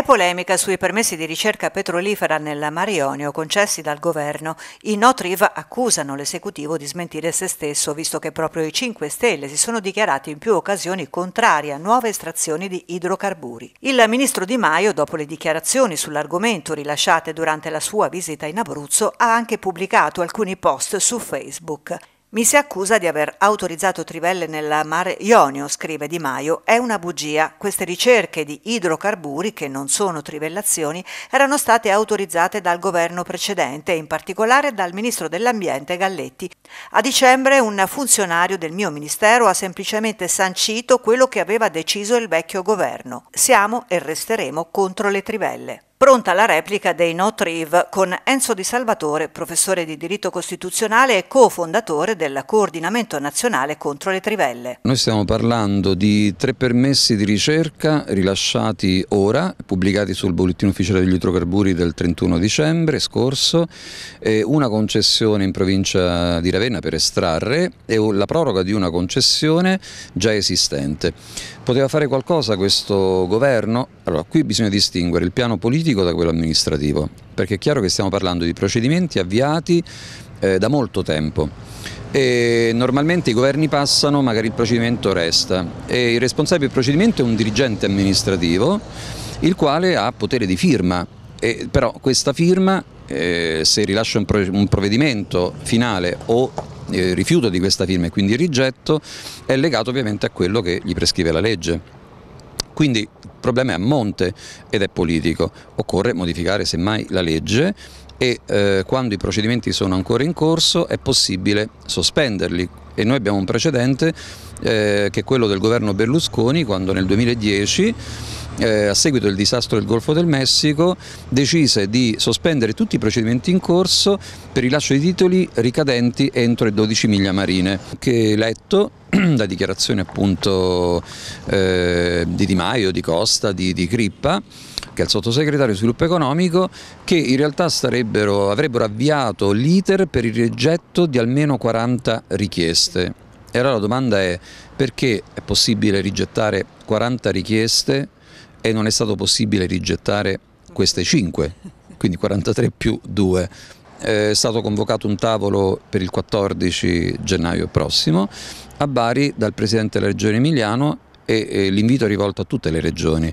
È polemica sui permessi di ricerca petrolifera nella Mar Ionio concessi dal governo. I Notriv accusano l'esecutivo di smentire se stesso, visto che proprio i 5 Stelle si sono dichiarati in più occasioni contrari a nuove estrazioni di idrocarburi. Il ministro Di Maio, dopo le dichiarazioni sull'argomento rilasciate durante la sua visita in Abruzzo, ha anche pubblicato alcuni post su Facebook. Mi si accusa di aver autorizzato Trivelle nel mare Ionio, scrive Di Maio, è una bugia. Queste ricerche di idrocarburi, che non sono trivellazioni, erano state autorizzate dal governo precedente e in particolare dal ministro dell'Ambiente Galletti. A dicembre un funzionario del mio ministero ha semplicemente sancito quello che aveva deciso il vecchio governo. Siamo e resteremo contro le trivelle. Pronta la replica dei No Triv con Enzo Di Salvatore, professore di diritto costituzionale e cofondatore del Coordinamento Nazionale contro le Trivelle. Noi stiamo parlando di tre permessi di ricerca rilasciati ora, pubblicati sul bollettino ufficiale degli idrocarburi del 31 dicembre scorso, una concessione in provincia di Ravenna per estrarre e la proroga di una concessione già esistente. Poteva fare qualcosa questo governo? Allora, qui bisogna distinguere il piano politico politico da quello amministrativo, perché è chiaro che stiamo parlando di procedimenti avviati eh, da molto tempo. E normalmente i governi passano, magari il procedimento resta e il responsabile del procedimento è un dirigente amministrativo il quale ha potere di firma, e, però questa firma eh, se rilascia un, pro un provvedimento finale o eh, rifiuto di questa firma e quindi rigetto è legato ovviamente a quello che gli prescrive la legge. Quindi il problema è a monte ed è politico. Occorre modificare semmai la legge e eh, quando i procedimenti sono ancora in corso è possibile sospenderli e noi abbiamo un precedente eh, che è quello del governo Berlusconi quando nel 2010 eh, a seguito del disastro del Golfo del Messico decise di sospendere tutti i procedimenti in corso per il rilascio di titoli ricadenti entro le 12 miglia marine che letto da dichiarazioni appunto eh, di Di Maio, di Costa, di, di Crippa che è il sottosegretario di sviluppo economico, che in realtà avrebbero avviato l'iter per il rigetto di almeno 40 richieste. E allora la domanda è perché è possibile rigettare 40 richieste e non è stato possibile rigettare queste 5? Quindi 43 più 2 è stato convocato un tavolo per il 14 gennaio prossimo a Bari dal Presidente della Regione Emiliano e l'invito è rivolto a tutte le regioni.